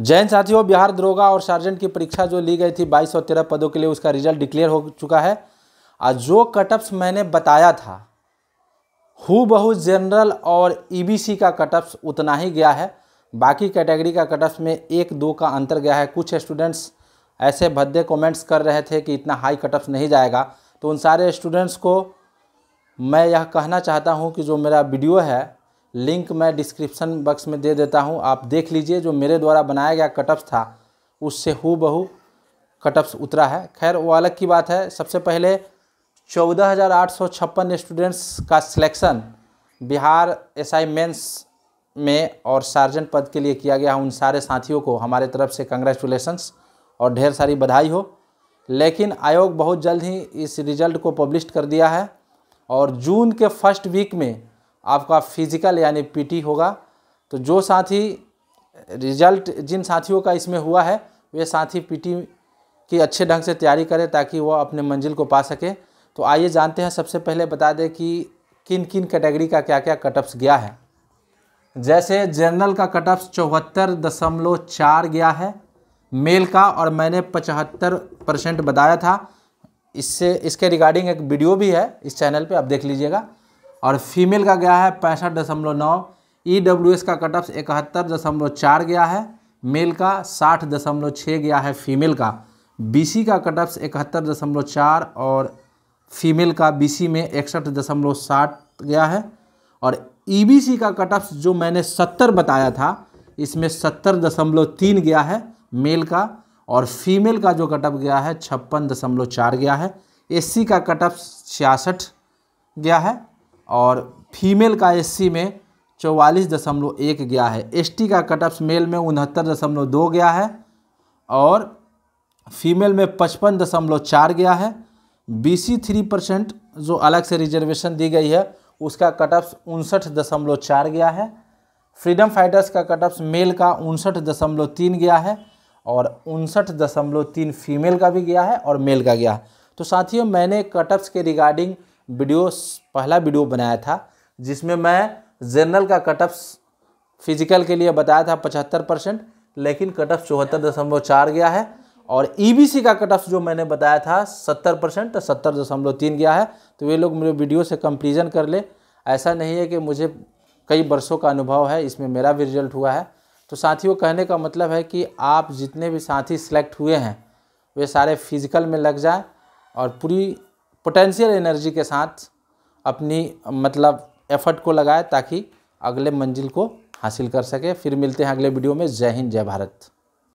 जैन साथियों बिहार दरोगा और सार्जेंट की परीक्षा जो ली गई थी बाईस और तेरह पदों के लिए उसका रिजल्ट डिक्लेयर हो चुका है और जो कटअप्स मैंने बताया था हु बहु जनरल और ईबीसी e का कटअप्स उतना ही गया है बाकी कैटेगरी का कटअप्स में एक दो का अंतर गया है कुछ स्टूडेंट्स ऐसे भद्दे कमेंट्स कर रहे थे कि इतना हाई कटअप्स नहीं जाएगा तो उन सारे स्टूडेंट्स को मैं यह कहना चाहता हूँ कि जो मेरा वीडियो है लिंक मैं डिस्क्रिप्शन बॉक्स में दे देता हूँ आप देख लीजिए जो मेरे द्वारा बनाया गया कटअप्स था उससे हु बहू कटअप्स उतरा है खैर वो अलग की बात है सबसे पहले चौदह हज़ार आठ सौ छप्पन स्टूडेंट्स का सिलेक्शन बिहार एस आई में और सार्जेंट पद के लिए किया गया उन सारे साथियों को हमारे तरफ से कंग्रेचुलेसन्स और ढेर सारी बधाई हो लेकिन आयोग बहुत जल्द ही इस रिजल्ट को पब्लिश कर दिया है और जून के फर्स्ट वीक में आपका फिज़िकल यानी पीटी होगा तो जो साथी रिजल्ट जिन साथियों का इसमें हुआ है वे साथी पीटी की अच्छे ढंग से तैयारी करें ताकि वह अपने मंजिल को पा सके तो आइए जानते हैं सबसे पहले बता दें कि किन किन कैटेगरी का क्या क्या कटअप्स गया है जैसे जनरल का कटअप्स चौहत्तर दशमलव चार गया है मेल का और मैंने पचहत्तर परसेंट बताया था इससे इसके रिगार्डिंग एक वीडियो भी है इस चैनल पे आप देख लीजिएगा और फीमेल का गया है पैंसठ दशमलव नौ ई डब्ल्यू एस का कट ऑफ इकहत्तर दशमलव चार गया है मेल का साठ दशमलव छः गया है फीमेल का बीसी का कट ऑफ इकहत्तर दशमलव चार और फीमेल का बीसी में इकसठ दशमलव साठ गया है और ईबीसी e का कट ऑफ जो मैंने सत्तर बताया था इसमें सत्तर दशमलव तीन गया है मेल का और फीमेल का जो कट ऑफ गया है छप्पन दशमलव चार गया है एससी का कट ऑफ छियासठ गया है और फीमेल का एससी में चौवालीस दशमलव एक गया है एसटी का कटअप्स मेल में उनहत्तर दशमलव दो गया है और फीमेल में पचपन दशमलव चार गया है बी सी थ्री परसेंट जो अलग से रिजर्वेशन दी गई है उसका कटअप्स उनसठ दशमलव चार गया है फ्रीडम फाइटर्स का कटअप्स मेल का उनसठ दशमलव तीन गया है और उनसठ दशमलव तीन फीमेल का भी गया है और मेल का गया है तो साथियों मैंने कटअप्स के रिगार्डिंग वीडियो पहला वीडियो बनाया था जिसमें मैं जनरल का कटअप्स फिजिकल के लिए बताया था पचहत्तर परसेंट लेकिन कटअप चौहत्तर दशमलव चार गया है और ईबीसी e का कटअप जो मैंने बताया था सत्तर परसेंट सत्तर दशमलव तीन गया है तो ये लोग मेरे वीडियो से कंपेरिजन कर ले ऐसा नहीं है कि मुझे कई वर्षों का अनुभव है इसमें मेरा भी रिजल्ट हुआ है तो साथियों कहने का मतलब है कि आप जितने भी साथी सिलेक्ट हुए हैं वे सारे फिजिकल में लग जाए और पूरी पोटेंशियल एनर्जी के साथ अपनी मतलब एफर्ट को लगाए ताकि अगले मंजिल को हासिल कर सके फिर मिलते हैं अगले वीडियो में जय हिंद जय भारत